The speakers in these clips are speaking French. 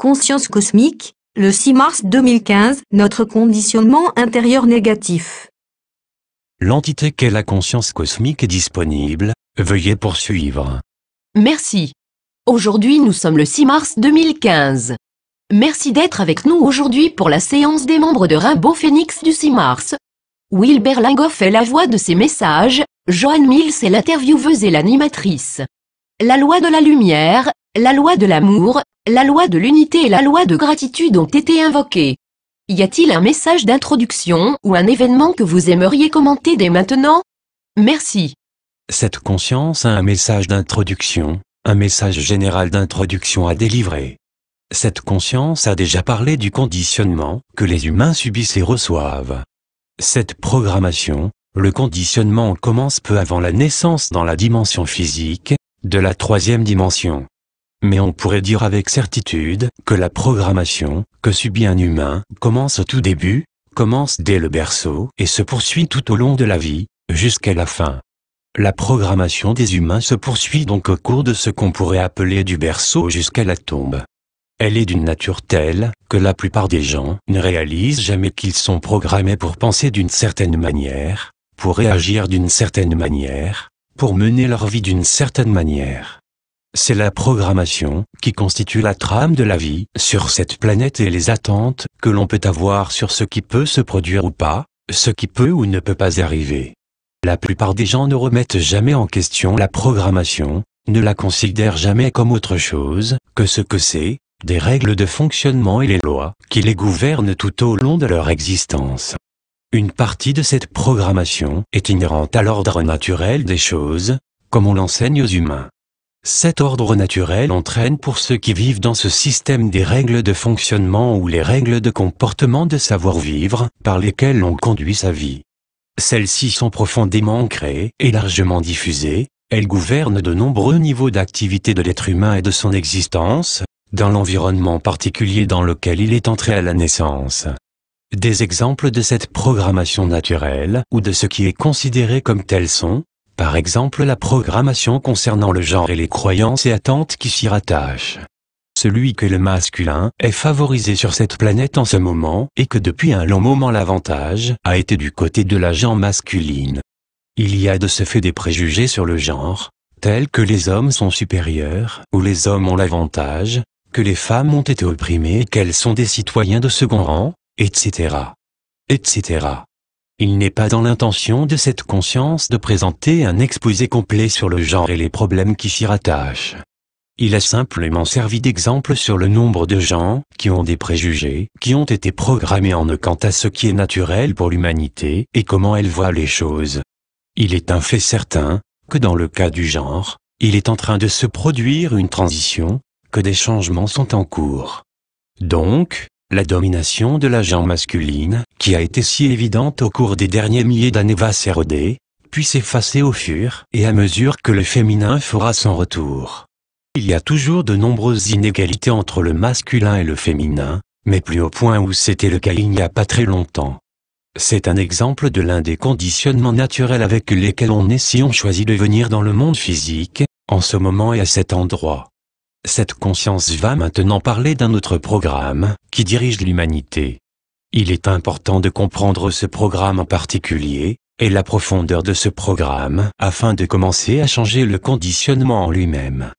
Conscience cosmique, le 6 mars 2015, notre conditionnement intérieur négatif. L'entité qu'est la conscience cosmique est disponible, veuillez poursuivre. Merci. Aujourd'hui nous sommes le 6 mars 2015. Merci d'être avec nous aujourd'hui pour la séance des membres de Rainbow Phoenix du 6 mars. Wilber Lingoff est la voix de ces messages, Joanne Mills est l'intervieweuse et l'animatrice. La loi de la lumière, la loi de l'amour, la loi de l'unité et la loi de gratitude ont été invoquées. Y a-t-il un message d'introduction ou un événement que vous aimeriez commenter dès maintenant Merci. Cette conscience a un message d'introduction, un message général d'introduction à délivrer. Cette conscience a déjà parlé du conditionnement que les humains subissent et reçoivent. Cette programmation, le conditionnement commence peu avant la naissance dans la dimension physique, de la troisième dimension mais on pourrait dire avec certitude que la programmation que subit un humain commence au tout début, commence dès le berceau et se poursuit tout au long de la vie, jusqu'à la fin. La programmation des humains se poursuit donc au cours de ce qu'on pourrait appeler du berceau jusqu'à la tombe. Elle est d'une nature telle que la plupart des gens ne réalisent jamais qu'ils sont programmés pour penser d'une certaine manière, pour réagir d'une certaine manière, pour mener leur vie d'une certaine manière. C'est la programmation qui constitue la trame de la vie sur cette planète et les attentes que l'on peut avoir sur ce qui peut se produire ou pas, ce qui peut ou ne peut pas arriver. La plupart des gens ne remettent jamais en question la programmation, ne la considèrent jamais comme autre chose que ce que c'est, des règles de fonctionnement et les lois qui les gouvernent tout au long de leur existence. Une partie de cette programmation est inhérente à l'ordre naturel des choses, comme on l'enseigne aux humains. Cet ordre naturel entraîne pour ceux qui vivent dans ce système des règles de fonctionnement ou les règles de comportement de savoir-vivre, par lesquelles on conduit sa vie. Celles-ci sont profondément ancrées et largement diffusées, elles gouvernent de nombreux niveaux d'activité de l'être humain et de son existence, dans l'environnement particulier dans lequel il est entré à la naissance. Des exemples de cette programmation naturelle ou de ce qui est considéré comme tel sont, par exemple la programmation concernant le genre et les croyances et attentes qui s'y rattachent. Celui que le masculin est favorisé sur cette planète en ce moment et que depuis un long moment l'avantage a été du côté de l'agent masculine. Il y a de ce fait des préjugés sur le genre, tels que les hommes sont supérieurs ou les hommes ont l'avantage, que les femmes ont été opprimées et qu'elles sont des citoyens de second rang, etc. etc. Il n'est pas dans l'intention de cette conscience de présenter un exposé complet sur le genre et les problèmes qui s'y rattachent. Il a simplement servi d'exemple sur le nombre de gens qui ont des préjugés, qui ont été programmés en eux quant à ce qui est naturel pour l'humanité et comment elle voit les choses. Il est un fait certain que dans le cas du genre, il est en train de se produire une transition, que des changements sont en cours. Donc, la domination de l'agent masculine, qui a été si évidente au cours des derniers milliers d'années va s'éroder, puis s'effacer au fur et à mesure que le féminin fera son retour. Il y a toujours de nombreuses inégalités entre le masculin et le féminin, mais plus au point où c'était le cas il n'y a pas très longtemps. C'est un exemple de l'un des conditionnements naturels avec lesquels on est si on choisit de venir dans le monde physique, en ce moment et à cet endroit. Cette conscience va maintenant parler d'un autre programme, qui dirige l'humanité. Il est important de comprendre ce programme en particulier, et la profondeur de ce programme, afin de commencer à changer le conditionnement en lui-même.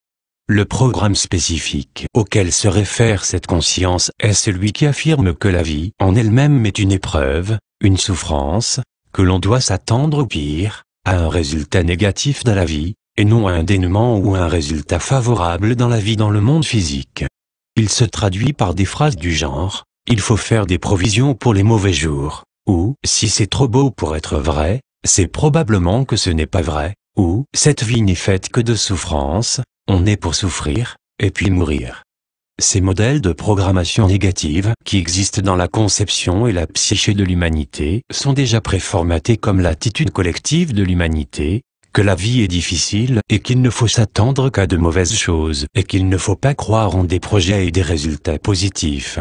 Le programme spécifique auquel se réfère cette conscience est celui qui affirme que la vie en elle-même est une épreuve, une souffrance, que l'on doit s'attendre au pire, à un résultat négatif dans la vie, et non à un dénouement ou un résultat favorable dans la vie dans le monde physique. Il se traduit par des phrases du genre « il faut faire des provisions pour les mauvais jours » ou « si c'est trop beau pour être vrai, c'est probablement que ce n'est pas vrai » ou « cette vie n'est faite que de souffrance, on est pour souffrir, et puis mourir ». Ces modèles de programmation négative qui existent dans la conception et la psyché de l'humanité sont déjà préformatés comme l'attitude collective de l'humanité, que la vie est difficile et qu'il ne faut s'attendre qu'à de mauvaises choses et qu'il ne faut pas croire en des projets et des résultats positifs.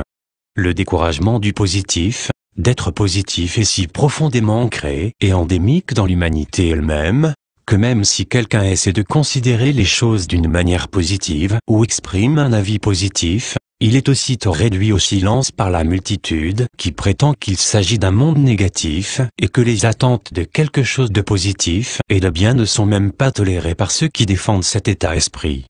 Le découragement du positif, d'être positif est si profondément ancré et endémique dans l'humanité elle-même que même si quelqu'un essaie de considérer les choses d'une manière positive ou exprime un avis positif, il est aussitôt réduit au silence par la multitude qui prétend qu'il s'agit d'un monde négatif et que les attentes de quelque chose de positif et de bien ne sont même pas tolérées par ceux qui défendent cet état-esprit.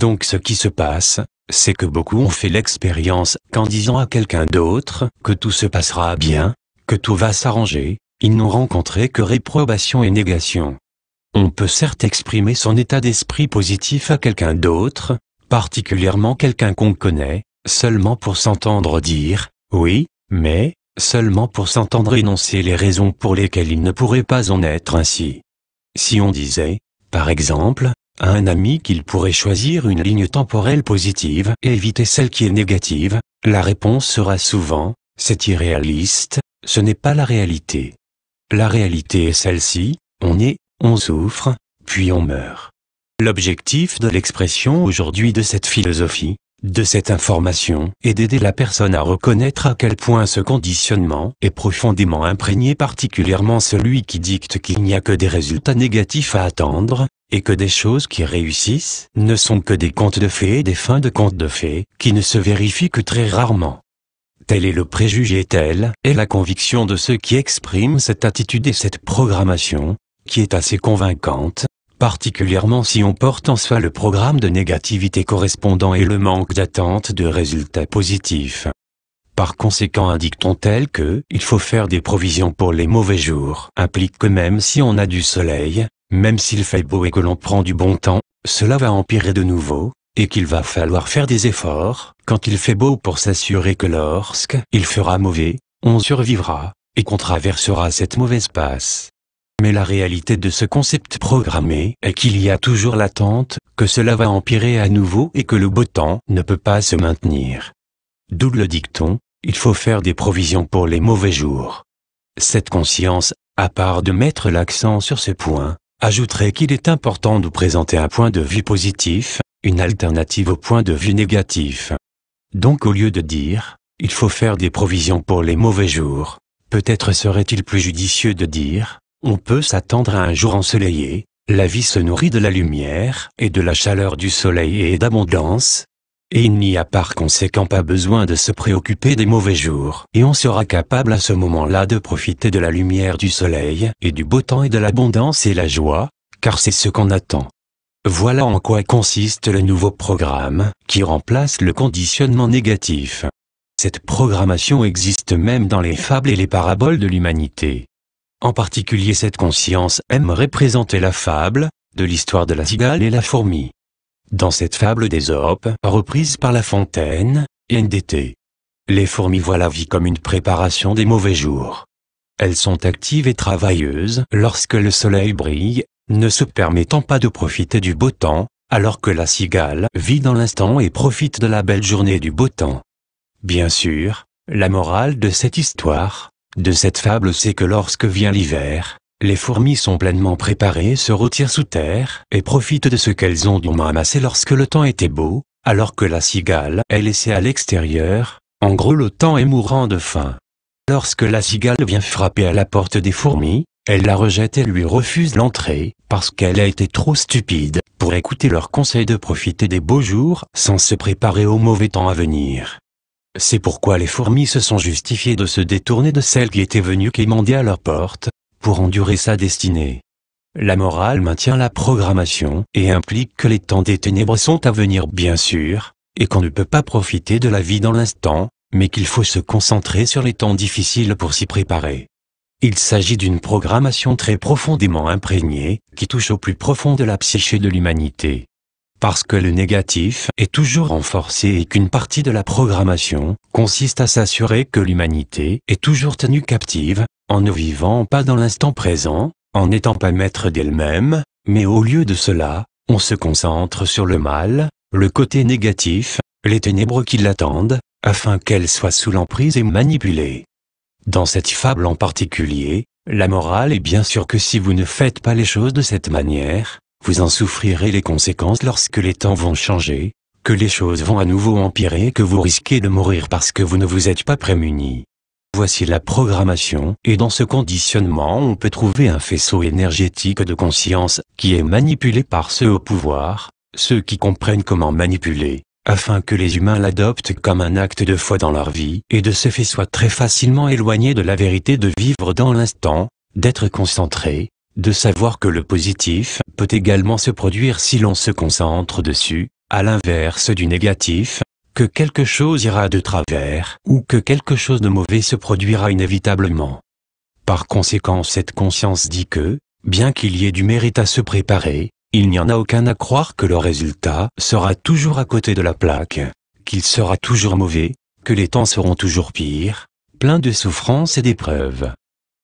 Donc ce qui se passe, c'est que beaucoup ont fait l'expérience qu'en disant à quelqu'un d'autre que tout se passera bien, que tout va s'arranger, ils n'ont rencontré que réprobation et négation. On peut certes exprimer son état d'esprit positif à quelqu'un d'autre, particulièrement quelqu'un qu'on connaît, seulement pour s'entendre dire ⁇ oui, mais ⁇ seulement pour s'entendre énoncer les raisons pour lesquelles il ne pourrait pas en être ainsi. Si on disait, par exemple, à un ami qu'il pourrait choisir une ligne temporelle positive et éviter celle qui est négative, la réponse sera souvent ⁇ c'est irréaliste, ce n'est pas la réalité. La réalité est celle-ci, on est, on souffre, puis on meurt. L'objectif de l'expression aujourd'hui de cette philosophie, de cette information est d'aider la personne à reconnaître à quel point ce conditionnement est profondément imprégné particulièrement celui qui dicte qu'il n'y a que des résultats négatifs à attendre, et que des choses qui réussissent ne sont que des contes de fées et des fins de contes de fées qui ne se vérifient que très rarement. Tel est le préjugé, telle est la conviction de ceux qui expriment cette attitude et cette programmation, qui est assez convaincante, particulièrement si on porte en soi le programme de négativité correspondant et le manque d'attente de résultats positifs. Par conséquent indique-t-on tel que il faut faire des provisions pour les mauvais jours implique que même si on a du soleil, même s'il fait beau et que l'on prend du bon temps, cela va empirer de nouveau, et qu'il va falloir faire des efforts quand il fait beau pour s'assurer que lorsque il fera mauvais, on survivra, et qu'on traversera cette mauvaise passe. Mais la réalité de ce concept programmé est qu'il y a toujours l'attente que cela va empirer à nouveau et que le beau temps ne peut pas se maintenir. D'où le dicton, il faut faire des provisions pour les mauvais jours. Cette conscience, à part de mettre l'accent sur ce point, ajouterait qu'il est important de présenter un point de vue positif, une alternative au point de vue négatif. Donc au lieu de dire, il faut faire des provisions pour les mauvais jours, peut-être serait-il plus judicieux de dire, on peut s'attendre à un jour ensoleillé, la vie se nourrit de la lumière et de la chaleur du soleil et d'abondance, et il n'y a par conséquent pas besoin de se préoccuper des mauvais jours, et on sera capable à ce moment-là de profiter de la lumière du soleil, et du beau temps et de l'abondance et la joie, car c'est ce qu'on attend. Voilà en quoi consiste le nouveau programme, qui remplace le conditionnement négatif. Cette programmation existe même dans les fables et les paraboles de l'humanité. En particulier cette conscience aime représenter la fable, de l'histoire de la cigale et la fourmi. Dans cette fable d'Ésope, reprise par La Fontaine, NDT. Les fourmis voient la vie comme une préparation des mauvais jours. Elles sont actives et travailleuses lorsque le soleil brille, ne se permettant pas de profiter du beau temps, alors que la cigale vit dans l'instant et profite de la belle journée du beau temps. Bien sûr, la morale de cette histoire, de cette fable c'est que lorsque vient l'hiver, les fourmis sont pleinement préparées se retirent sous terre et profitent de ce qu'elles ont dû amassé lorsque le temps était beau, alors que la cigale est laissée à l'extérieur, en gros le temps est mourant de faim. Lorsque la cigale vient frapper à la porte des fourmis, elle la rejette et lui refuse l'entrée, parce qu'elle a été trop stupide pour écouter leur conseil de profiter des beaux jours sans se préparer au mauvais temps à venir. C'est pourquoi les fourmis se sont justifiées de se détourner de celles qui étaient venues quémander à leur porte, pour endurer sa destinée. La morale maintient la programmation et implique que les temps des ténèbres sont à venir bien sûr, et qu'on ne peut pas profiter de la vie dans l'instant, mais qu'il faut se concentrer sur les temps difficiles pour s'y préparer. Il s'agit d'une programmation très profondément imprégnée, qui touche au plus profond de la psyché de l'humanité parce que le négatif est toujours renforcé et qu'une partie de la programmation consiste à s'assurer que l'humanité est toujours tenue captive, en ne vivant pas dans l'instant présent, en n'étant pas maître d'elle-même, mais au lieu de cela, on se concentre sur le mal, le côté négatif, les ténèbres qui l'attendent, afin qu'elle soit sous l'emprise et manipulée. Dans cette fable en particulier, la morale est bien sûr que si vous ne faites pas les choses de cette manière, vous en souffrirez les conséquences lorsque les temps vont changer, que les choses vont à nouveau empirer et que vous risquez de mourir parce que vous ne vous êtes pas prémunis. Voici la programmation, et dans ce conditionnement on peut trouver un faisceau énergétique de conscience, qui est manipulé par ceux au pouvoir, ceux qui comprennent comment manipuler, afin que les humains l'adoptent comme un acte de foi dans leur vie, et de ce fait soient très facilement éloignés de la vérité de vivre dans l'instant, d'être concentrés, de savoir que le positif peut également se produire si l'on se concentre dessus, à l'inverse du négatif, que quelque chose ira de travers ou que quelque chose de mauvais se produira inévitablement. Par conséquent, cette conscience dit que, bien qu'il y ait du mérite à se préparer, il n'y en a aucun à croire que le résultat sera toujours à côté de la plaque, qu'il sera toujours mauvais, que les temps seront toujours pires, pleins de souffrances et d'épreuves.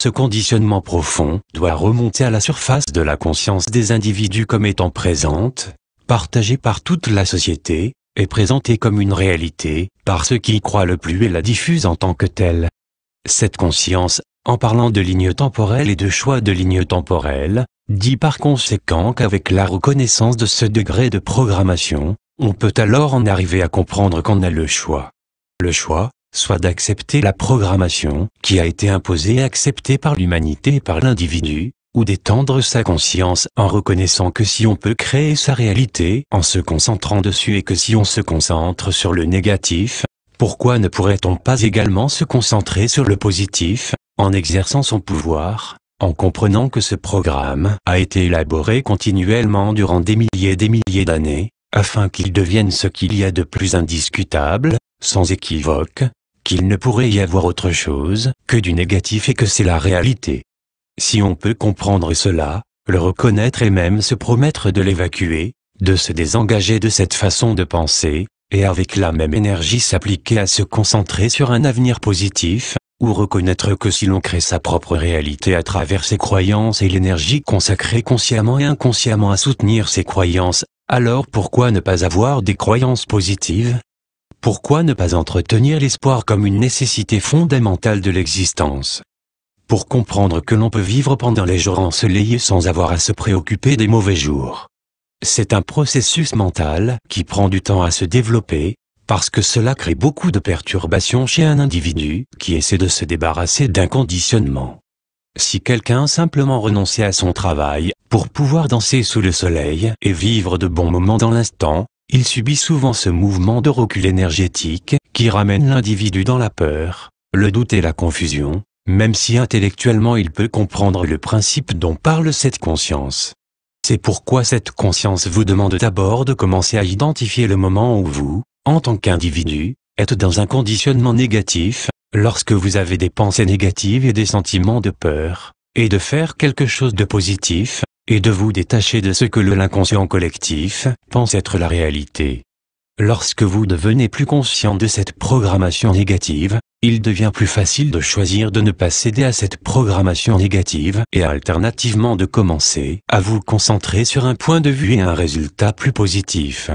Ce conditionnement profond doit remonter à la surface de la conscience des individus comme étant présente, partagée par toute la société, et présentée comme une réalité par ceux qui y croient le plus et la diffusent en tant que telle. Cette conscience, en parlant de ligne temporelle et de choix de ligne temporelle, dit par conséquent qu'avec la reconnaissance de ce degré de programmation, on peut alors en arriver à comprendre qu'on a le choix. Le choix, soit d'accepter la programmation qui a été imposée et acceptée par l'humanité et par l'individu, ou d'étendre sa conscience en reconnaissant que si on peut créer sa réalité en se concentrant dessus et que si on se concentre sur le négatif, pourquoi ne pourrait-on pas également se concentrer sur le positif, en exerçant son pouvoir, en comprenant que ce programme a été élaboré continuellement durant des milliers et des milliers d'années, afin qu'il devienne ce qu'il y a de plus indiscutable, sans équivoque, qu'il ne pourrait y avoir autre chose que du négatif et que c'est la réalité. Si on peut comprendre cela, le reconnaître et même se promettre de l'évacuer, de se désengager de cette façon de penser, et avec la même énergie s'appliquer à se concentrer sur un avenir positif, ou reconnaître que si l'on crée sa propre réalité à travers ses croyances et l'énergie consacrée consciemment et inconsciemment à soutenir ses croyances, alors pourquoi ne pas avoir des croyances positives, pourquoi ne pas entretenir l'espoir comme une nécessité fondamentale de l'existence Pour comprendre que l'on peut vivre pendant les jours ensoleillés sans avoir à se préoccuper des mauvais jours. C'est un processus mental qui prend du temps à se développer, parce que cela crée beaucoup de perturbations chez un individu qui essaie de se débarrasser d'un conditionnement. Si quelqu'un simplement renonçait à son travail pour pouvoir danser sous le soleil et vivre de bons moments dans l'instant, il subit souvent ce mouvement de recul énergétique, qui ramène l'individu dans la peur, le doute et la confusion, même si intellectuellement il peut comprendre le principe dont parle cette conscience. C'est pourquoi cette conscience vous demande d'abord de commencer à identifier le moment où vous, en tant qu'individu, êtes dans un conditionnement négatif, lorsque vous avez des pensées négatives et des sentiments de peur, et de faire quelque chose de positif, et de vous détacher de ce que l'inconscient collectif pense être la réalité. Lorsque vous devenez plus conscient de cette programmation négative, il devient plus facile de choisir de ne pas céder à cette programmation négative et alternativement de commencer à vous concentrer sur un point de vue et un résultat plus positif.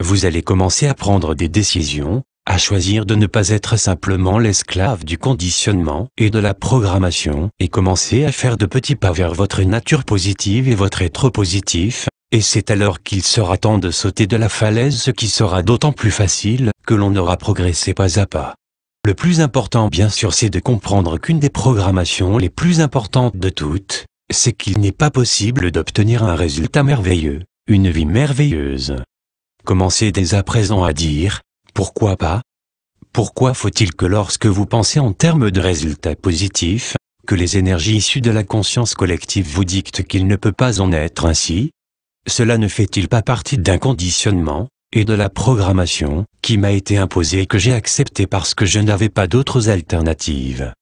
Vous allez commencer à prendre des décisions à choisir de ne pas être simplement l'esclave du conditionnement et de la programmation, et commencer à faire de petits pas vers votre nature positive et votre être positif, et c'est alors qu'il sera temps de sauter de la falaise ce qui sera d'autant plus facile que l'on aura progressé pas à pas. Le plus important bien sûr c'est de comprendre qu'une des programmations les plus importantes de toutes, c'est qu'il n'est pas possible d'obtenir un résultat merveilleux, une vie merveilleuse. Commencez dès à présent à dire, pourquoi pas Pourquoi faut-il que lorsque vous pensez en termes de résultats positifs, que les énergies issues de la conscience collective vous dictent qu'il ne peut pas en être ainsi Cela ne fait-il pas partie d'un conditionnement et de la programmation qui m'a été imposée et que j'ai acceptée parce que je n'avais pas d'autres alternatives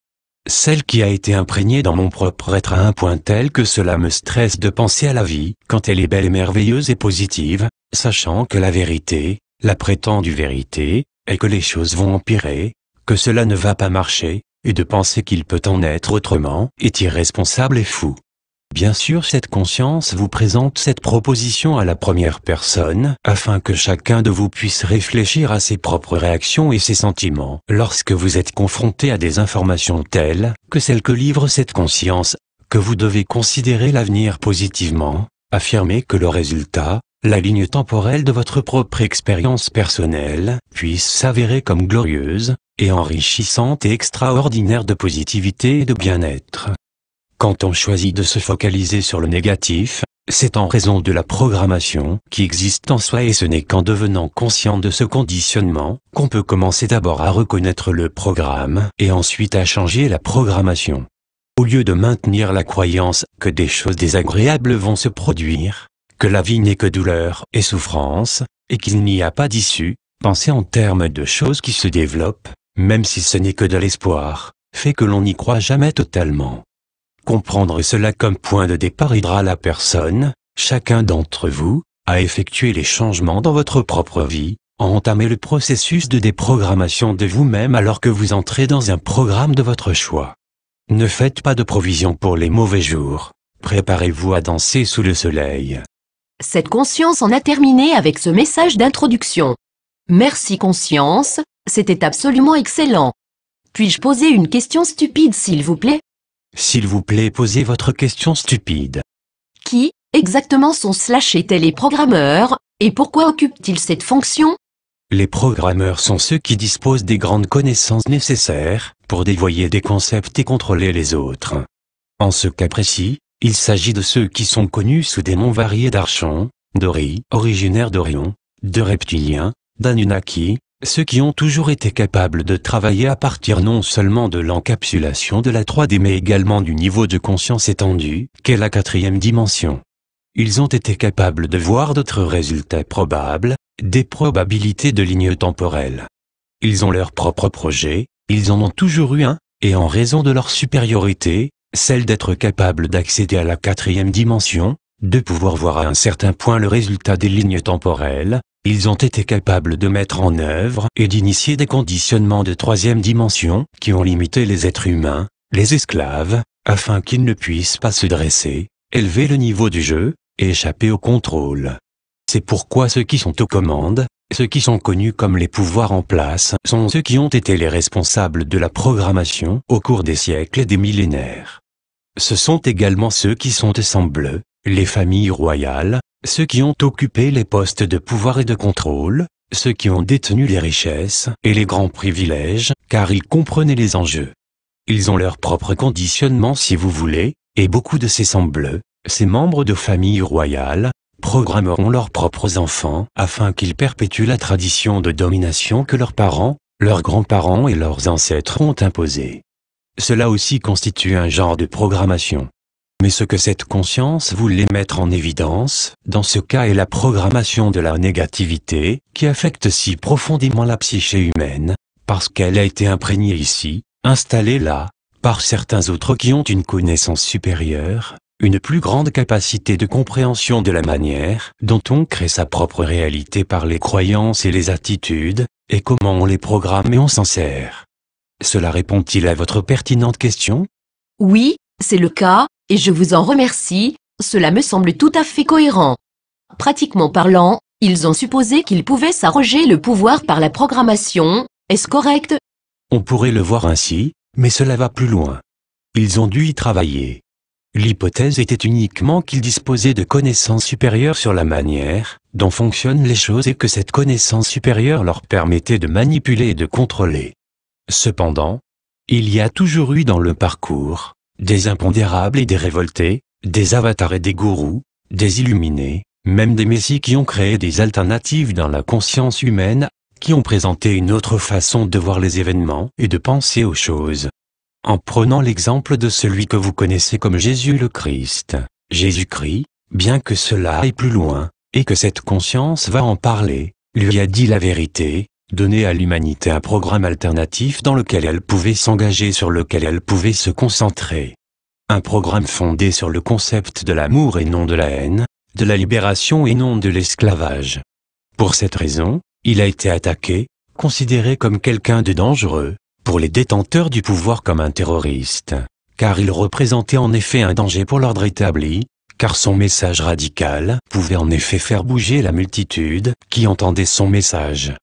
Celle qui a été imprégnée dans mon propre être à un point tel que cela me stresse de penser à la vie quand elle est belle et merveilleuse et positive, sachant que la vérité, la prétendue vérité est que les choses vont empirer, que cela ne va pas marcher, et de penser qu'il peut en être autrement est irresponsable et fou. Bien sûr cette conscience vous présente cette proposition à la première personne, afin que chacun de vous puisse réfléchir à ses propres réactions et ses sentiments lorsque vous êtes confronté à des informations telles que celles que livre cette conscience, que vous devez considérer l'avenir positivement, affirmer que le résultat la ligne temporelle de votre propre expérience personnelle puisse s'avérer comme glorieuse, et enrichissante et extraordinaire de positivité et de bien-être. Quand on choisit de se focaliser sur le négatif, c'est en raison de la programmation qui existe en soi et ce n'est qu'en devenant conscient de ce conditionnement qu'on peut commencer d'abord à reconnaître le programme et ensuite à changer la programmation. Au lieu de maintenir la croyance que des choses désagréables vont se produire, que la vie n'est que douleur et souffrance, et qu'il n'y a pas d'issue, penser en termes de choses qui se développent, même si ce n'est que de l'espoir, fait que l'on n'y croit jamais totalement. Comprendre cela comme point de départ aidera la personne, chacun d'entre vous, à effectuer les changements dans votre propre vie, à entamer le processus de déprogrammation de vous-même alors que vous entrez dans un programme de votre choix. Ne faites pas de provisions pour les mauvais jours, préparez-vous à danser sous le soleil. Cette conscience en a terminé avec ce message d'introduction. Merci conscience, c'était absolument excellent. Puis-je poser une question stupide s'il vous plaît S'il vous plaît, posez votre question stupide. Qui, exactement sont slash et les programmeurs, et pourquoi occupent-ils cette fonction Les programmeurs sont ceux qui disposent des grandes connaissances nécessaires pour dévoyer des concepts et contrôler les autres. En ce cas précis, il s'agit de ceux qui sont connus sous des noms variés d'archons, d'ori, originaires d'Orion, de reptiliens, d'anunnaki, ceux qui ont toujours été capables de travailler à partir non seulement de l'encapsulation de la 3D mais également du niveau de conscience étendu, qu'est la quatrième dimension. Ils ont été capables de voir d'autres résultats probables, des probabilités de lignes temporelles. Ils ont leur propre projet, ils en ont toujours eu un, et en raison de leur supériorité, celle d'être capable d'accéder à la quatrième dimension, de pouvoir voir à un certain point le résultat des lignes temporelles, ils ont été capables de mettre en œuvre et d'initier des conditionnements de troisième dimension qui ont limité les êtres humains, les esclaves, afin qu'ils ne puissent pas se dresser, élever le niveau du jeu, et échapper au contrôle. C'est pourquoi ceux qui sont aux commandes, ceux qui sont connus comme les pouvoirs en place, sont ceux qui ont été les responsables de la programmation au cours des siècles et des millénaires. Ce sont également ceux qui sont sembleux, les familles royales, ceux qui ont occupé les postes de pouvoir et de contrôle, ceux qui ont détenu les richesses et les grands privilèges, car ils comprenaient les enjeux. Ils ont leur propre conditionnement si vous voulez, et beaucoup de ces bleus, ces membres de familles royales, programmeront leurs propres enfants afin qu'ils perpétuent la tradition de domination que leurs parents, leurs grands-parents et leurs ancêtres ont imposée. Cela aussi constitue un genre de programmation. Mais ce que cette conscience voulait mettre en évidence, dans ce cas est la programmation de la négativité, qui affecte si profondément la psyché humaine, parce qu'elle a été imprégnée ici, installée là, par certains autres qui ont une connaissance supérieure, une plus grande capacité de compréhension de la manière dont on crée sa propre réalité par les croyances et les attitudes, et comment on les programme et on s'en sert. Cela répond-il à votre pertinente question Oui, c'est le cas, et je vous en remercie, cela me semble tout à fait cohérent. Pratiquement parlant, ils ont supposé qu'ils pouvaient s'arroger le pouvoir par la programmation, est-ce correct On pourrait le voir ainsi, mais cela va plus loin. Ils ont dû y travailler. L'hypothèse était uniquement qu'ils disposaient de connaissances supérieures sur la manière dont fonctionnent les choses et que cette connaissance supérieure leur permettait de manipuler et de contrôler. Cependant, il y a toujours eu dans le parcours des impondérables et des révoltés, des avatars et des gourous, des illuminés, même des messies qui ont créé des alternatives dans la conscience humaine, qui ont présenté une autre façon de voir les événements et de penser aux choses. En prenant l'exemple de celui que vous connaissez comme Jésus le Christ, Jésus-Christ, bien que cela aille plus loin, et que cette conscience va en parler, lui a dit la vérité, donner à l'humanité un programme alternatif dans lequel elle pouvait s'engager, sur lequel elle pouvait se concentrer. Un programme fondé sur le concept de l'amour et non de la haine, de la libération et non de l'esclavage. Pour cette raison, il a été attaqué, considéré comme quelqu'un de dangereux, pour les détenteurs du pouvoir comme un terroriste, car il représentait en effet un danger pour l'ordre établi, car son message radical pouvait en effet faire bouger la multitude qui entendait son message.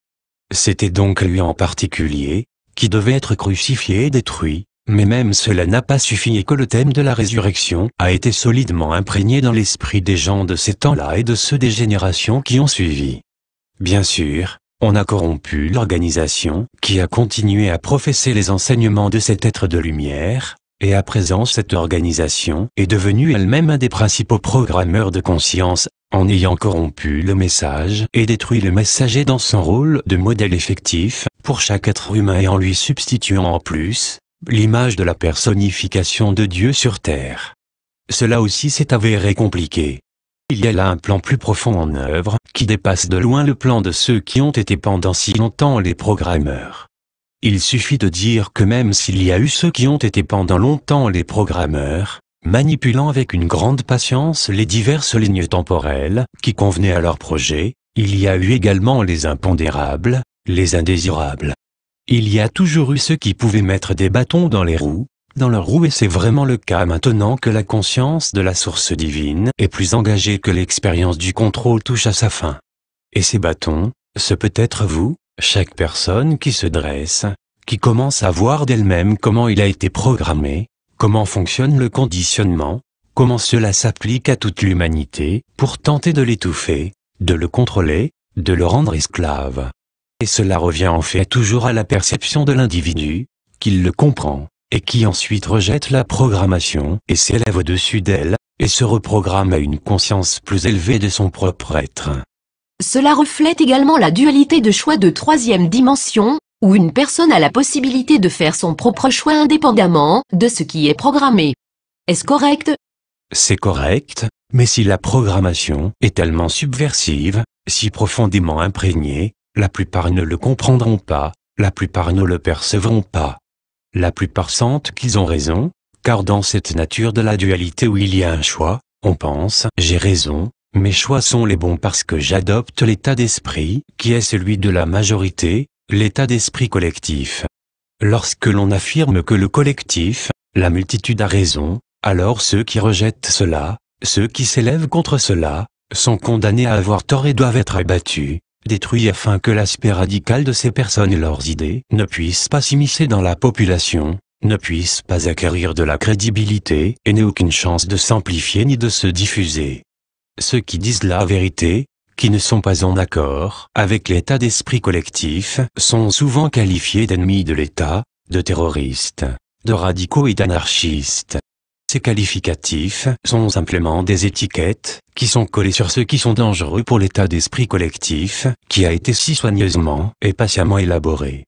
C'était donc lui en particulier, qui devait être crucifié et détruit, mais même cela n'a pas suffi et que le thème de la résurrection a été solidement imprégné dans l'esprit des gens de ces temps-là et de ceux des générations qui ont suivi. Bien sûr, on a corrompu l'organisation qui a continué à professer les enseignements de cet être de lumière, et à présent cette organisation est devenue elle-même un des principaux programmeurs de conscience, en ayant corrompu le message et détruit le messager dans son rôle de modèle effectif pour chaque être humain et en lui substituant en plus l'image de la personnification de Dieu sur Terre. Cela aussi s'est avéré compliqué. Il y a là un plan plus profond en œuvre, qui dépasse de loin le plan de ceux qui ont été pendant si longtemps les programmeurs. Il suffit de dire que même s'il y a eu ceux qui ont été pendant longtemps les programmeurs, manipulant avec une grande patience les diverses lignes temporelles qui convenaient à leur projet, il y a eu également les impondérables, les indésirables. Il y a toujours eu ceux qui pouvaient mettre des bâtons dans les roues, dans leurs roues et c'est vraiment le cas maintenant que la conscience de la source divine est plus engagée que l'expérience du contrôle touche à sa fin. Et ces bâtons, ce peut être vous, chaque personne qui se dresse, qui commence à voir d'elle-même comment il a été programmé, comment fonctionne le conditionnement, comment cela s'applique à toute l'humanité, pour tenter de l'étouffer, de le contrôler, de le rendre esclave. Et cela revient en fait toujours à la perception de l'individu, qu'il le comprend, et qui ensuite rejette la programmation et s'élève au-dessus d'elle, et se reprogramme à une conscience plus élevée de son propre être. Cela reflète également la dualité de choix de troisième dimension, où une personne a la possibilité de faire son propre choix indépendamment de ce qui est programmé. Est-ce correct C'est correct, mais si la programmation est tellement subversive, si profondément imprégnée, la plupart ne le comprendront pas, la plupart ne le percevront pas. La plupart sentent qu'ils ont raison, car dans cette nature de la dualité où il y a un choix, on pense ⁇ j'ai raison, mes choix sont les bons parce que j'adopte l'état d'esprit, qui est celui de la majorité, l'état d'esprit collectif. Lorsque l'on affirme que le collectif, la multitude a raison, alors ceux qui rejettent cela, ceux qui s'élèvent contre cela, sont condamnés à avoir tort et doivent être abattus, détruits afin que l'aspect radical de ces personnes et leurs idées ne puissent pas s'immiscer dans la population, ne puissent pas acquérir de la crédibilité et n'aient aucune chance de s'amplifier ni de se diffuser ceux qui disent la vérité, qui ne sont pas en accord avec l'état d'esprit collectif, sont souvent qualifiés d'ennemis de l'État, de terroristes, de radicaux et d'anarchistes. Ces qualificatifs sont simplement des étiquettes qui sont collées sur ceux qui sont dangereux pour l'état d'esprit collectif qui a été si soigneusement et patiemment élaboré.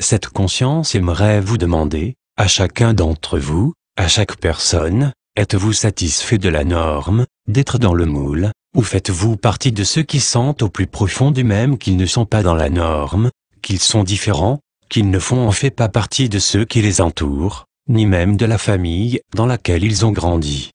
Cette conscience aimerait vous demander, à chacun d'entre vous, à chaque personne, êtes-vous satisfait de la norme, d'être dans le moule, ou faites-vous partie de ceux qui sentent au plus profond du même qu'ils ne sont pas dans la norme, qu'ils sont différents, qu'ils ne font en fait pas partie de ceux qui les entourent, ni même de la famille dans laquelle ils ont grandi.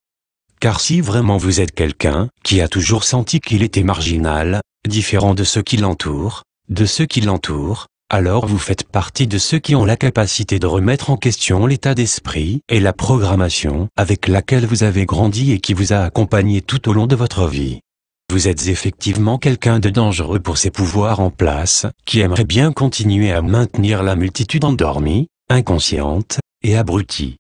Car si vraiment vous êtes quelqu'un qui a toujours senti qu'il était marginal, différent de ceux qui l'entourent, de ceux qui l'entourent, alors vous faites partie de ceux qui ont la capacité de remettre en question l'état d'esprit et la programmation avec laquelle vous avez grandi et qui vous a accompagné tout au long de votre vie. Vous êtes effectivement quelqu'un de dangereux pour ces pouvoirs en place, qui aimerait bien continuer à maintenir la multitude endormie, inconsciente, et abrutie.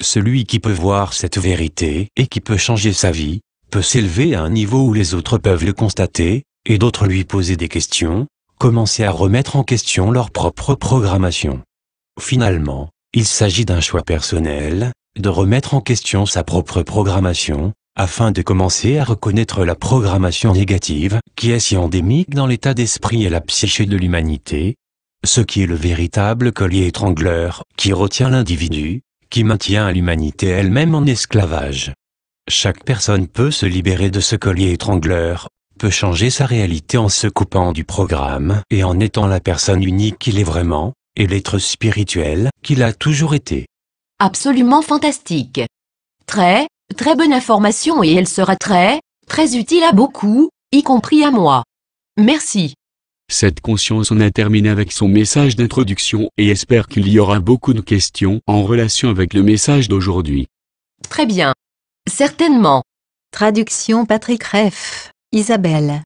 Celui qui peut voir cette vérité et qui peut changer sa vie, peut s'élever à un niveau où les autres peuvent le constater, et d'autres lui poser des questions, commencer à remettre en question leur propre programmation. Finalement, il s'agit d'un choix personnel, de remettre en question sa propre programmation, afin de commencer à reconnaître la programmation négative qui est si endémique dans l'état d'esprit et la psyché de l'humanité, ce qui est le véritable collier étrangleur qui retient l'individu, qui maintient l'humanité elle-même en esclavage. Chaque personne peut se libérer de ce collier étrangleur peut changer sa réalité en se coupant du programme et en étant la personne unique qu'il est vraiment, et l'être spirituel qu'il a toujours été. Absolument fantastique. Très, très bonne information et elle sera très, très utile à beaucoup, y compris à moi. Merci. Cette conscience en a terminé avec son message d'introduction et espère qu'il y aura beaucoup de questions en relation avec le message d'aujourd'hui. Très bien. Certainement. Traduction Patrick Reff. Isabelle